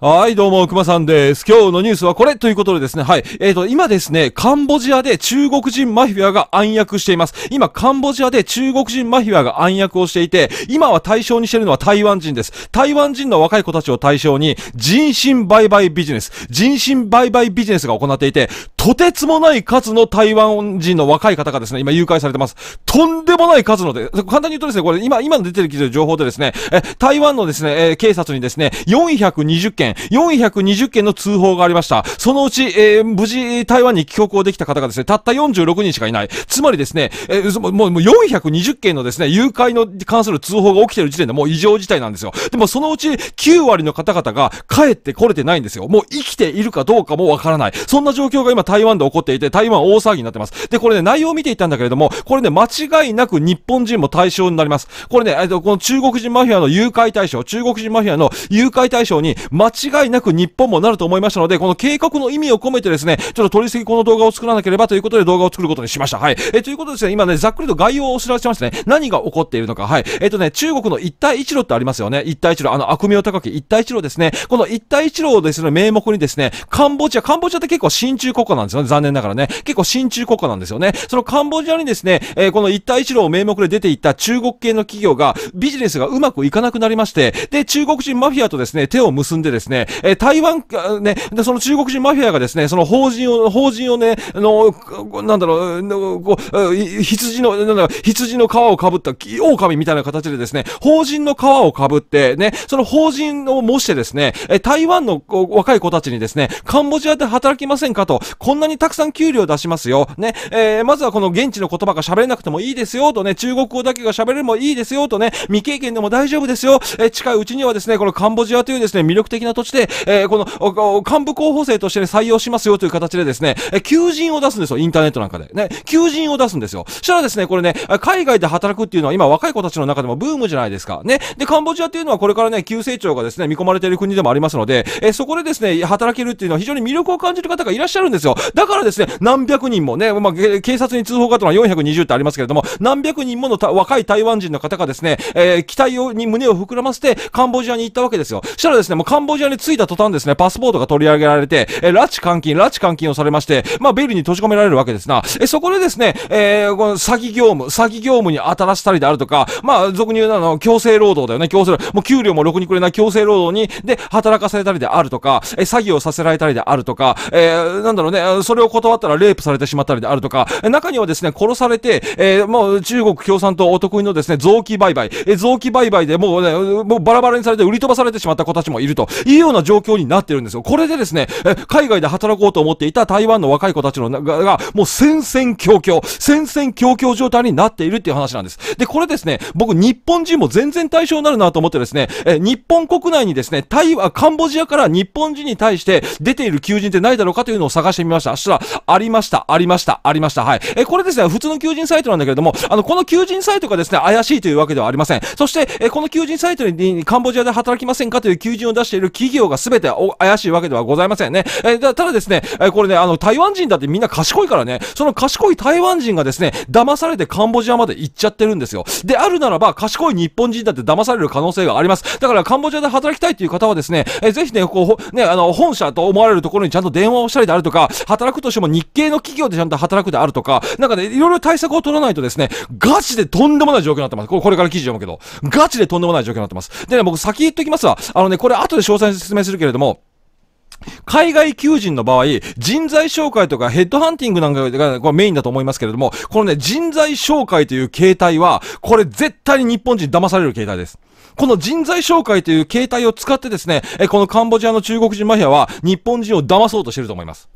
はい、どうも、熊さんです。今日のニュースはこれということでですね、はい。えっ、ー、と、今ですね、カンボジアで中国人マフィアが暗躍しています。今、カンボジアで中国人マフィアが暗躍をしていて、今は対象にしてるのは台湾人です。台湾人の若い子たちを対象に、人身売買ビジネス、人身売買ビジネスが行っていて、とてつもない数の台湾人の若い方がですね、今誘拐されてます。とんでもない数ので、簡単に言うとですね、これ今、今出てる情報でですね、え、台湾のですね、えー、警察にですね、420件、件、420件の通報がありました。そのうち、えー、無事台湾に帰国をできた方がですね、たった46人しかいない。つまりですね、えー、もうもう420件のですね、誘拐の関する通報が起きてる時点でもう異常事態なんですよ。でもそのうち9割の方々が帰ってこれてないんですよ。もう生きているかどうかもわからない。そんな状況が今台湾で起こっていて、台湾大騒ぎになってます。で、これね、内容を見ていたんだけれども、これね、間違いなく日本人も対象になります。これね、えっと、この中国人マフィアの誘拐対象、中国人マフィアの誘拐対象に間間違いなく日本もなると思いましたので、この計画の意味を込めてですね、ちょっと取りすぎこの動画を作らなければということで動画を作ることにしました。はい。えということですね、今ね、ざっくりと概要をお知らせしましたね。何が起こっているのか。はい。えっ、とね、中国の一帯一路ってありますよね。一帯一路、あの、悪名高き一帯一路ですね。この一帯一路をですね、名目にですね、カンボジア、カンボジアって結構親中国家なんですよね。残念ながらね。結構親中国家なんですよね。そのカンボジアにですね、えー、この一帯一路を名目で出ていった中国系の企業がビジネスがうまくいかなくなりまして、で、中国人マフィアとですね、手を結んでですね、ですね、えー、台湾、ね、で、その中国人マフィアがですね、その法人を、法人をね、あの、なんだろう、こう、羊の、なんだろう、羊の皮をかぶった、狼みたいな形でですね、法人の皮をかぶって、ね、その法人を模してですね、えー、台湾の若い子たちにですね、カンボジアで働きませんかと、こんなにたくさん給料出しますよ、ね、えー、まずはこの現地の言葉が喋れなくてもいいですよとね、中国語だけが喋れもいいですよとね、未経験でも大丈夫ですよ、えー、近いうちにはですね、このカンボジアというですね、魅力的なして、えー、この、幹部候補生として、ね、採用しますよという形でですね、えー、求人を出すんですよ、インターネットなんかで。ね、求人を出すんですよ。したらですね、これね、海外で働くっていうのは今若い子たちの中でもブームじゃないですか。ね。で、カンボジアっていうのはこれからね、急成長がですね、見込まれている国でもありますので、えー、そこでですね、働けるっていうのは非常に魅力を感じる方がいらっしゃるんですよ。だからですね、何百人もね、まあ、警察に通報かとのは420ってありますけれども、何百人もの若い台湾人の方がですね、えー、期待をに胸を膨らませて、カンボジアに行ったわけですよ。したらですね、もうカンボジアに着いた途端ですね、パスポートが取り上げられて、えー、拉致監禁、拉致監禁をされまして、まあ、ベルに閉じ込められるわけですな。えー、そこでですね、えー、この詐欺業務、詐欺業務に当たらせたりであるとか、まあ、俗に言うあの、強制労働だよね、強制、もう給料もろくにくれない強制労働に、で、働かされたりであるとか、えー、詐欺をさせられたりであるとか、えー、なんだろうね、それを断ったらレイプされてしまったりであるとか、中にはですね、殺されて、えー、もう中国共産党お得意のですね、臓器売買、えー、臓器売買でもうね、もうバラバラにされて売り飛ばされてしまった子たちもいるといういような状況になってるんですよ。これでですね、え海外で働こうと思っていた台湾の若い子たちのが、がもう戦々恐々、戦々恐々状態になっているっていう話なんです。で、これですね、僕日本人も全然対象になるなと思ってですね、え日本国内にですね、台湾、カンボジアから日本人に対して出ている求人ってないだろうかというのを探してみました。そしたら、ありました、ありました、ありました。はい。えこれですね、普通の求人サイトなんだけれども、あの、この求人サイトがですね、怪しいというわけではありません。そして、えこの求人サイトにカンボジアで働きませんかという求人を出している企業が全て怪しいわけではございませんね。えー、ただですね、えー、これね、あの、台湾人だってみんな賢いからね、その賢い台湾人がですね、騙されてカンボジアまで行っちゃってるんですよ。で、あるならば、賢い日本人だって騙される可能性があります。だから、カンボジアで働きたいという方はですね、えー、ぜひね、こう、ね、あの、本社と思われるところにちゃんと電話をしたりであるとか、働くとしても日系の企業でちゃんと働くであるとか、なんかね、いろいろ対策を取らないとですね、ガチでとんでもない状況になってます。これから記事読むけど、ガチでとんでもない状況になってます。でね、僕先言っときますわ。あのね、これ後で詳細さに説明するけれども、海外求人の場合、人材紹介とかヘッドハンティングなんかがメインだと思いますけれども、このね、人材紹介という形態は、これ絶対に日本人騙される形態です。この人材紹介という形態を使ってですね、このカンボジアの中国人マフィアは日本人を騙そうとしてると思います。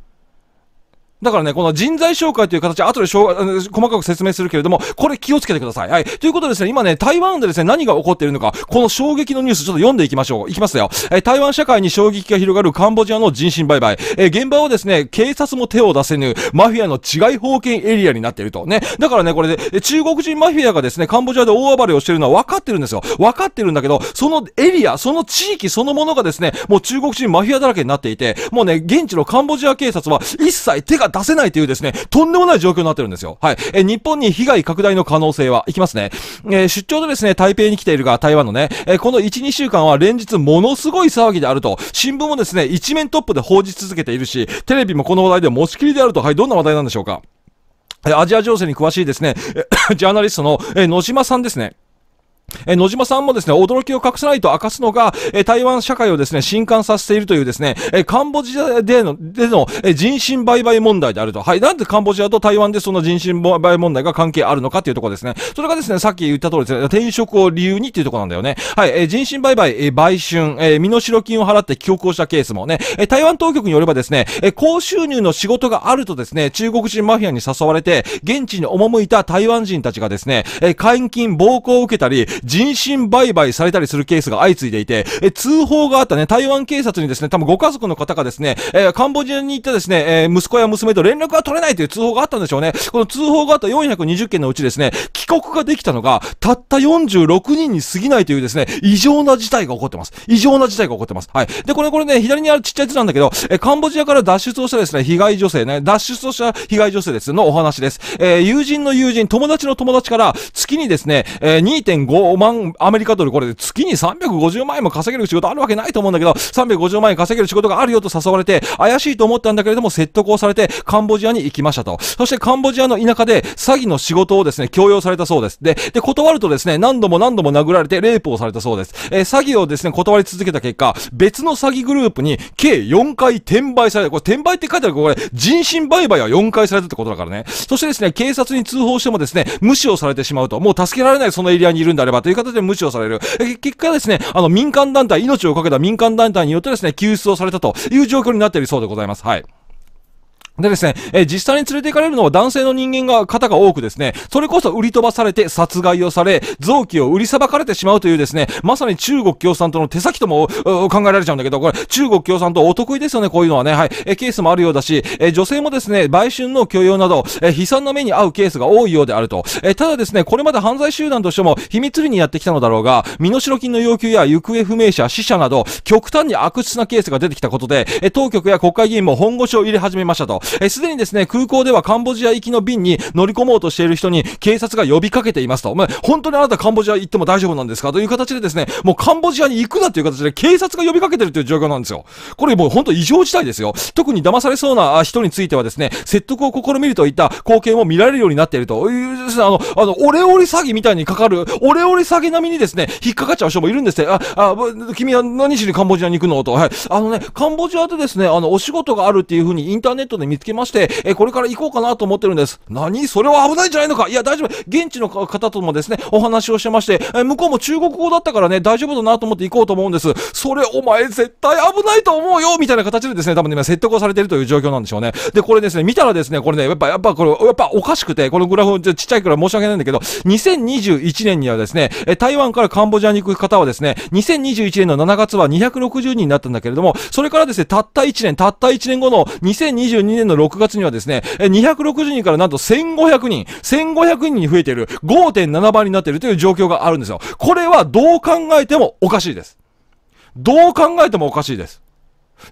だからね、この人材紹介という形、後でしょう細かく説明するけれども、これ気をつけてください。はい。ということでですね、今ね、台湾でですね、何が起こっているのか、この衝撃のニュース、ちょっと読んでいきましょう。いきますよ。えー、台湾社会に衝撃が広がるカンボジアの人身売買。えー、現場はですね、警察も手を出せぬ、マフィアの治外法権エリアになっていると。ね。だからね、これで、中国人マフィアがですね、カンボジアで大暴れをしてるのは分かってるんですよ。分かってるんだけど、そのエリア、その地域そのものがですね、もう中国人マフィアだらけになっていて、もうね、現地のカンボジア警察は一切手が出せないというですね、とんでもない状況になってるんですよ。はい。え、日本に被害拡大の可能性は、いきますね。えー、出張でですね、台北に来ているが、台湾のね、えー、この1、2週間は連日ものすごい騒ぎであると、新聞もですね、一面トップで報じ続けているし、テレビもこの話題で持ちきりであると、はい、どんな話題なんでしょうか。えアジア情勢に詳しいですね、ジャーナリストの、え野島さんですね。え野島さんもですね、驚きを隠さないと明かすのが、え台湾社会をですね、震撼させているというですね、えカンボジアでの、での、え人身売買問題であると。はい。なんでカンボジアと台湾でその人身売買問題が関係あるのかというところですね。それがですね、さっき言った通りですね、転職を理由にっていうところなんだよね。はい。え人身売買、え売春、え身代金を払って帰国をしたケースもね、え台湾当局によればですね、え高収入の仕事があるとですね、中国人マフィアに誘われて、現地に赴いた台湾人たちがですね、え監禁、暴行を受けたり、人身売買されたりするケースが相次いでいて、え通報があったね、台湾警察にですね、多分ご家族の方がですね、えー、カンボジアに行ってですね、えー、息子や娘と連絡が取れないという通報があったんでしょうね。この通報があった420件のうちですね、帰国ができたのが、たった46人に過ぎないというですね、異常な事態が起こってます。異常な事態が起こってます。はい。で、これ、これね、左にあるちっちゃい図なんだけど、え、カンボジアから脱出をしたですね、被害女性ね、脱出をした被害女性ですのお話です。えー、友人の友人、友達の友達から、月にですね、えー、2.5 5万アメリカドル、これで月に350万円も稼げる仕事あるわけないと思うんだけど、350万円稼げる仕事があるよと誘われて、怪しいと思ったんだけれども説得をされて、カンボジアに行きましたと。そしてカンボジアの田舎で詐欺の仕事をですね、強要されたそうです。で、で、断るとですね、何度も何度も殴られて、レイプをされたそうです。えー、詐欺をですね、断り続けた結果、別の詐欺グループに計4回転売された。これ転売って書いてあるこれ、人身売買は4回されたってことだからね。そしてですね、警察に通報してもですね、無視をされてしまうと。もう助けられないそのエリアにいるんであれば、という形で無視をされる。結果ですね、あの、民間団体、命をかけた民間団体によってですね、救出をされたという状況になっているそうでございます。はい。でですね、えー、実際に連れて行かれるのは男性の人間が、方が多くですね、それこそ売り飛ばされて殺害をされ、臓器を売りさばかれてしまうというですね、まさに中国共産党の手先とも考えられちゃうんだけど、これ中国共産党お得意ですよね、こういうのはね。はい。えー、ケースもあるようだし、えー、女性もですね、売春の許容など、え悲惨な目に遭うケースが多いようであると。えただですね、これまで犯罪集団としても秘密裏にやってきたのだろうが、身代金の要求や行方不明者、死者など、極端に悪質なケースが出てきたことで、え当局や国会議員も本腰を入れ始めましたと。えすでにですね、空港ではカンボジア行きの便に乗り込もうとしている人に警察が呼びかけていますと。お前、本当にあなたカンボジア行っても大丈夫なんですかという形でですね、もうカンボジアに行くなという形で警察が呼びかけてるという状況なんですよ。これもう本当異常事態ですよ。特に騙されそうな人についてはですね、説得を試みるといった光景も見られるようになっているというですね、あの、あの、オレオレ詐欺みたいにかかる、オレオレ詐欺並みにですね、引っかかっちゃう人もいるんですね。あ、あ、君は何しにカンボジアに行くのと。はい。あのね、カンボジアでですね、あの、お仕事があるっていうふうにインターネットで見つけまして、えこれから行こうかなと思ってるんです。何それは危ないんじゃないのかいや、大丈夫。現地の方ともですね、お話をしてまして、え向こうも中国語だったからね、大丈夫だなと思って行こうと思うんです。それ、お前絶対危ないと思うよみたいな形でですね、多分今説得をされているという状況なんでしょうね。で、これですね、見たらですね、これね、やっぱ、やっぱこれ、やっぱおかしくて、このグラフ、ちっちゃいから申し訳ないんだけど、2021年にはですね、え台湾からカンボジアに行く方はですね、2021年の7月は260人になったんだけれども、それからですね、たった1年、たった1年後の2022年年の6月にはですね、260人からなんと1500人、1500人に増えている、5.7倍になっているという状況があるんですよ。これはどう考えてもおかしいです。どう考えてもおかしいです。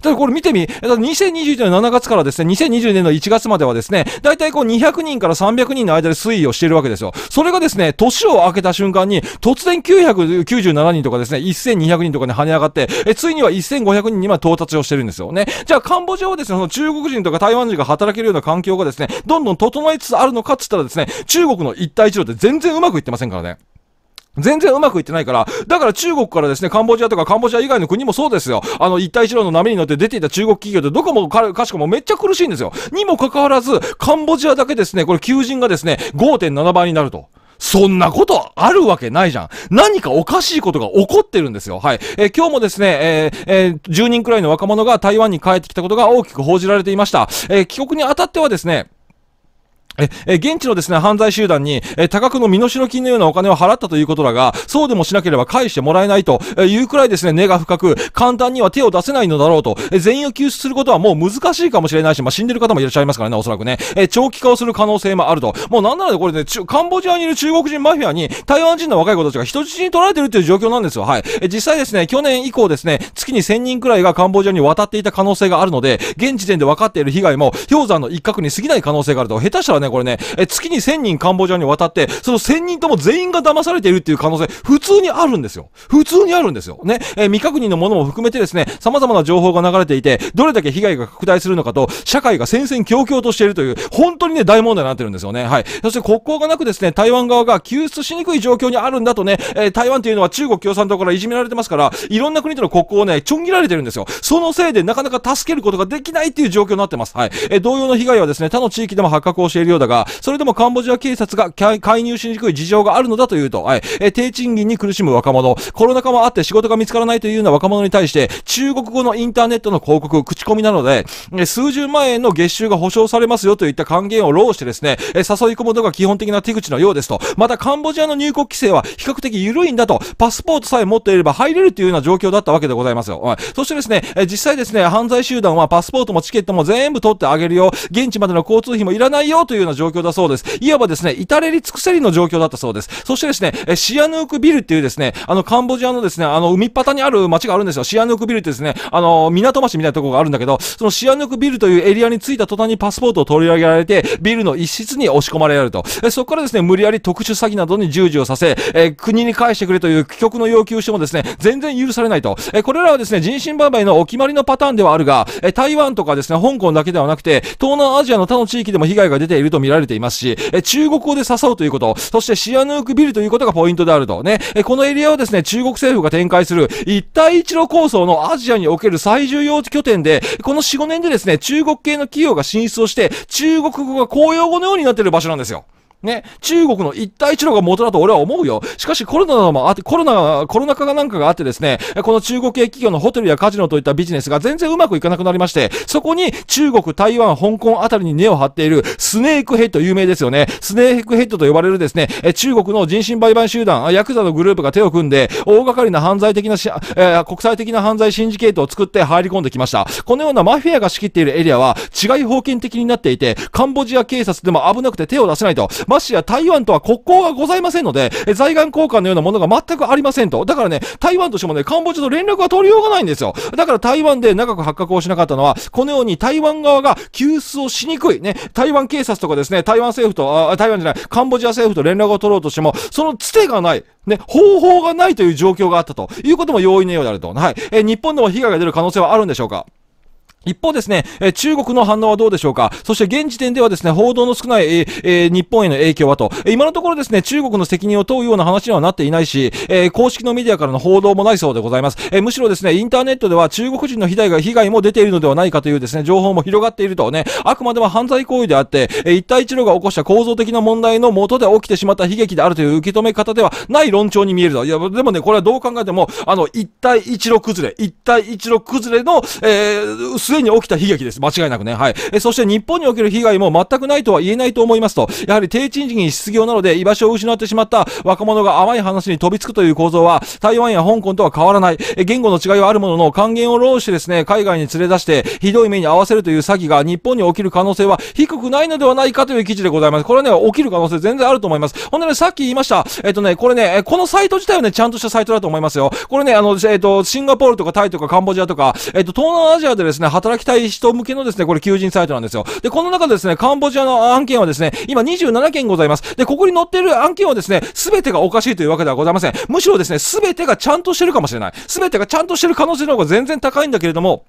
ただこれ見てみ、2021年の7月からですね、2020年の1月まではですね、だいたいこう200人から300人の間で推移をしているわけですよ。それがですね、年を明けた瞬間に、突然997人とかですね、1200人とかに跳ね上がって、えついには1500人に今到達をしてるんですよね。じゃあカンボジアはですね、その中国人とか台湾人が働けるような環境がですね、どんどん整いつつあるのかっつったらですね、中国の一帯一路って全然うまくいってませんからね。全然うまくいってないから、だから中国からですね、カンボジアとかカンボジア以外の国もそうですよ。あの、一帯一路の波に乗って出ていた中国企業ってどこもかかしこもめっちゃ苦しいんですよ。にもかかわらず、カンボジアだけですね、これ求人がですね、5.7倍になると。そんなことあるわけないじゃん。何かおかしいことが起こってるんですよ。はい。えー、今日もですね、えー、えー、10人くらいの若者が台湾に帰ってきたことが大きく報じられていました。え帰国にあたってはですね、え、え、現地のですね、犯罪集団に、え、多額の身代金のようなお金を払ったということだが、そうでもしなければ返してもらえないと、え、いうくらいですね、根が深く、簡単には手を出せないのだろうと、え、全員を救出することはもう難しいかもしれないし、まあ、死んでる方もいらっしゃいますからね、おそらくね、え、長期化をする可能性もあると。もうなんならこれね、カンボジアにいる中国人マフィアに、台湾人の若い子たちが人質に取られてるっていう状況なんですよ。はい。え、実際ですね、去年以降ですね、月に1000人くらいがカンボジアに渡っていた可能性があるので、現時点で分かっている被害も、氷山の一角に過ぎない可能性があると。下手したらね、これね。え、月に1000人カンボジアに渡って、その1000人とも全員が騙されているっていう可能性、普通にあるんですよ。普通にあるんですよ。ね。え未確認のものも含めてですね、様々な情報が流れていて、どれだけ被害が拡大するのかと、社会が戦々恐々としているという、本当にね、大問題になってるんですよね。はい。そして国交がなくですね、台湾側が救出しにくい状況にあるんだとね、えー、台湾というのは中国共産党からいじめられてますから、いろんな国との国交をね、ちょん切られてるんですよ。そのせいでなかなか助けることができないっていう状況になってます。はい。えー、同様の被害はですね、他の地域でも発覚をしているようだが、それでもカンボジア警察が介入しにくい事情があるのだというと、はい、え低賃金に苦しむ若者、コロナ禍もあって仕事が見つからないというような若者に対して、中国語のインターネットの広告、口コミなので、え数十万円の月収が保証されますよといった還元を労してですね、え誘い込むのが基本的な手口のようですと。また、カンボジアの入国規制は比較的緩いんだと、パスポートさえ持っていれば入れるというような状況だったわけでございますよ。はい、そしてですね、え実際ですね、犯罪集団はパスポートもチケットも全部取ってあげるよ、現地までの交通費もいらないよといういような状況だそうです。いわばですね、至れり尽くせりの状況だったそうです。そしてですね、シアヌークビルっていうですね、あの、カンボジアのですね、あの、海っ端にある町があるんですよ。シアヌークビルってですね、あの、港町みたいなとこがあるんだけど、そのシアヌークビルというエリアに着いた途端にパスポートを取り上げられて、ビルの一室に押し込まれると。そこからですね、無理やり特殊詐欺などに従事をさせ、え国に返してくれという帰国の要求をしてもですね、全然許されないと。えこれらはですね、人身売買のお決まりのパターンではあるが、え台湾とかですね、香港だけではなくて、東南アジアの他の地域でも被害が出ているると見られていますし、え中国語で誘うということ、そしてシアヌークビルということがポイントであると。ね、えこのエリアはですね、中国政府が展開する一帯一路構想のアジアにおける最重要拠点で、この4、5年でですね、中国系の企業が進出をして、中国語が公用語のようになってる場所なんですよ。ね、中国の一帯一路が元だと俺は思うよ。しかしコロナもあって、コロナ、コロナ禍がなんかがあってですね、この中国系企業のホテルやカジノといったビジネスが全然うまくいかなくなりまして、そこに中国、台湾、香港あたりに根を張っているスネークヘッド有名ですよね。スネークヘッドと呼ばれるですね、中国の人身売買集団、ヤクザのグループが手を組んで、大掛かりな犯罪的なし、えー、国際的な犯罪シンジケートを作って入り込んできました。このようなマフィアが仕切っているエリアは、違い封建的になっていて、カンボジア警察でも危なくて手を出せないと、ましや台湾とは国交がございませんので、え源交換のようなものが全くありませんと。だからね、台湾としてもね、カンボジアと連絡が取りようがないんですよ。だから台湾で長く発覚をしなかったのは、このように台湾側が救出をしにくい。ね、台湾警察とかですね、台湾政府と、あ台湾じゃない、カンボジア政府と連絡を取ろうとしても、そのつてがない。ね、方法がないという状況があったということも容易のようであると。はい。え日本でも被害が出る可能性はあるんでしょうか一方ですね、え中国の反応はどうでしょうかそして現時点ではですね、報道の少ない、え日本への影響はと、今のところですね、中国の責任を問うような話にはなっていないし、え公式のメディアからの報道もないそうでございます、えむしろですね、インターネットでは中国人の被害が、被害も出ているのではないかというですね、情報も広がっているとね、あくまでは犯罪行為であって、え一帯一路が起こした構造的な問題のもとで起きてしまった悲劇であるという受け止め方ではない論調に見えると。いや、でもね、これはどう考えても、あの、一帯一路崩れ、一帯一路崩れの、えーすでに起きた悲劇です。間違いなくね。はい。えそして日本における被害も全くないとは言えないと思いますと、やはり低賃金失業なので居場所を失ってしまった若者が甘い話に飛びつくという構造は、台湾や香港とは変わらない。え言語の違いはあるものの、還元を労してですね、海外に連れ出して、ひどい目に遭わせるという詐欺が日本に起きる可能性は低くないのではないかという記事でございます。これはね、起きる可能性全然あると思います。ほんでね、さっき言いました。えっ、とね、これね、このサイト自体はね、ちゃんとしたサイトだと思いますよ。これね、あの、えっ、と、シンガポールとかタイとかカンボジアとか、えっ、と、東南アジアでですね、働きたい人向けのですね、これ求人サイトなんですよ。で、この中でですね、カンボジアの案件はですね、今27件ございます。で、ここに載っている案件はですね、すべてがおかしいというわけではございません。むしろですね、すべてがちゃんとしてるかもしれない。すべてがちゃんとしてる可能性の方が全然高いんだけれども、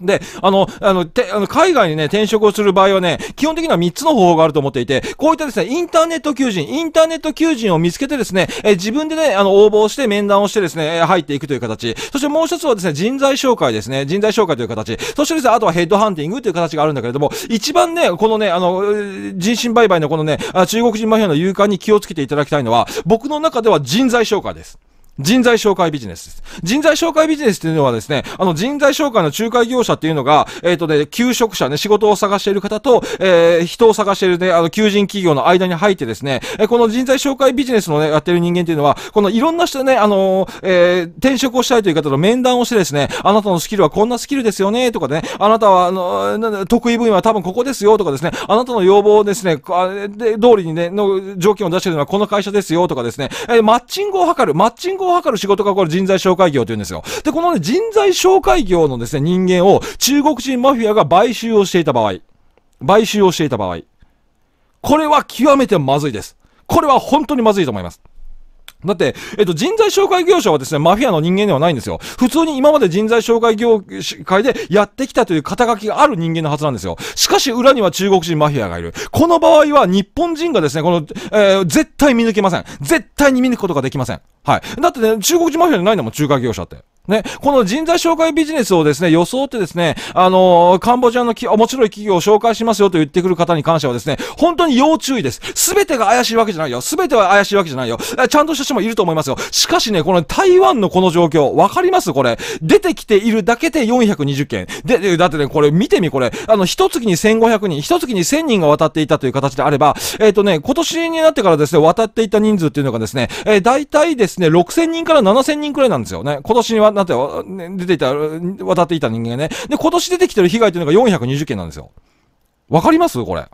で、あの、あの、て、あの、海外にね、転職をする場合はね、基本的には3つの方法があると思っていて、こういったですね、インターネット求人、インターネット求人を見つけてですね、え自分でね、あの、応募をして面談をしてですね、入っていくという形。そしてもう一つはですね、人材紹介ですね、人材紹介という形。そしてですね、あとはヘッドハンティングという形があるんだけれども、一番ね、このね、あの、人身売買のこのね、中国人マフィアの勇敢に気をつけていただきたいのは、僕の中では人材紹介です。人材紹介ビジネスです。人材紹介ビジネスというのはですね、あの人材紹介の仲介業者っていうのが、えっ、ー、とね、求職者ね、仕事を探している方と、えー、人を探しているね、あの、求人企業の間に入ってですね、えこの人材紹介ビジネスのね、やってる人間っていうのは、このいろんな人ね、あのー、え転職をしたいという方と面談をしてですね、あなたのスキルはこんなスキルですよね、とかね、あなたは、あの、得意分野は多分ここですよ、とかですね、あなたの要望をですね、あで、通りにね、の条件を出してるのはこの会社ですよ、とかですね、えマッチングを図る、マッチングをを図る仕事がこれ人材紹介業というんですよ。で、このね、人材紹介業のですね、人間を中国人マフィアが買収をしていた場合、買収をしていた場合、これは極めてまずいです。これは本当にまずいと思います。だって、えっと、人材紹介業者はですね、マフィアの人間ではないんですよ。普通に今まで人材紹介業界でやってきたという肩書きがある人間のはずなんですよ。しかし、裏には中国人マフィアがいる。この場合は、日本人がですね、この、えー、絶対見抜けません。絶対に見抜くことができません。はい。だってね、中国人マフィアじゃないんだもん、仲介業者って。ね、この人材紹介ビジネスをですね、装ってですね、あのー、カンボジアのき面白い企業を紹介しますよと言ってくる方に関してはですね、本当に要注意です。すべてが怪しいわけじゃないよ。すべては怪しいわけじゃないよ。ちゃんとした人もいると思いますよ。しかしね、この台湾のこの状況、わかりますこれ。出てきているだけで420件。で、だってね、これ見てみ、これ。あの、一月に1500人、一月に1000人が渡っていたという形であれば、えっ、ー、とね、今年になってからですね、渡っていた人数っていうのがですね、えー、大体ですね、6000人から7000人くらいなんですよね。今年はなんて、出ていた、渡っていた人間がね。で、今年出てきてる被害というのが420件なんですよ。わかりますこれ。だ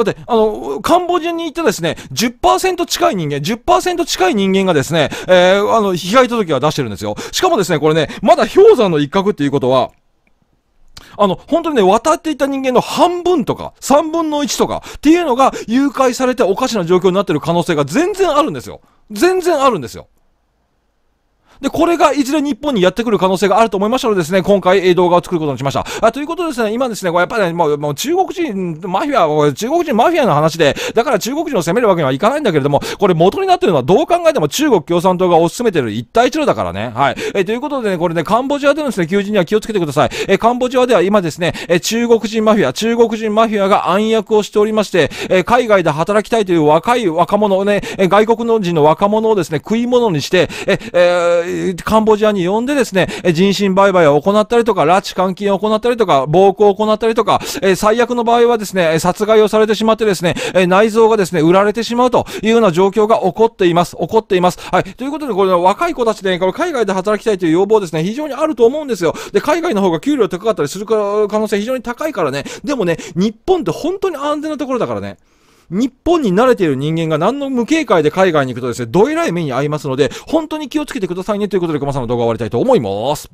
って、あの、カンボジアに行ってですね、10%近い人間、10%近い人間がですね、えー、あの、被害届は出してるんですよ。しかもですね、これね、まだ氷山の一角っていうことは、あの、本当にね、渡っていた人間の半分とか、3分の1とか、っていうのが誘拐されておかしな状況になってる可能性が全然あるんですよ。全然あるんですよ。で、これがいずれ日本にやってくる可能性があると思いましたのでですね、今回、え動画を作ることにしました。あということですね、今ですね、やっぱり、ね、もうもう中国人マフィア、中国人マフィアの話で、だから中国人を責めるわけにはいかないんだけれども、これ元になってるのはどう考えても中国共産党が推し進めてる一帯一路だからね。はい。えー、ということでね、これね、カンボジアでのですね、求人には気をつけてください。えー、カンボジアでは今ですね、えー、中国人マフィア、中国人マフィアが暗躍をしておりまして、えー、海外で働きたいという若い若者をね、えー、外国の人の若者をですね、食い物にして、えー、えーカンボジアに呼んでですね、人身売買を行ったりとか、拉致監禁を行ったりとか、暴行を行ったりとか、え最悪の場合はですね、殺害をされてしまってですね、え内臓がですね、売られてしまうというような状況が起こっています。起こっています。はい。ということで、これ、若い子たちで、ね、これ海外で働きたいという要望ですね、非常にあると思うんですよ。で、海外の方が給料高かったりする可能性非常に高いからね、でもね、日本って本当に安全なところだからね。日本に慣れている人間が何の無警戒で海外に行くとですね、どえらい目に遭いますので、本当に気をつけてくださいねということで、熊さんの動画を終わりたいと思います。バイバイ。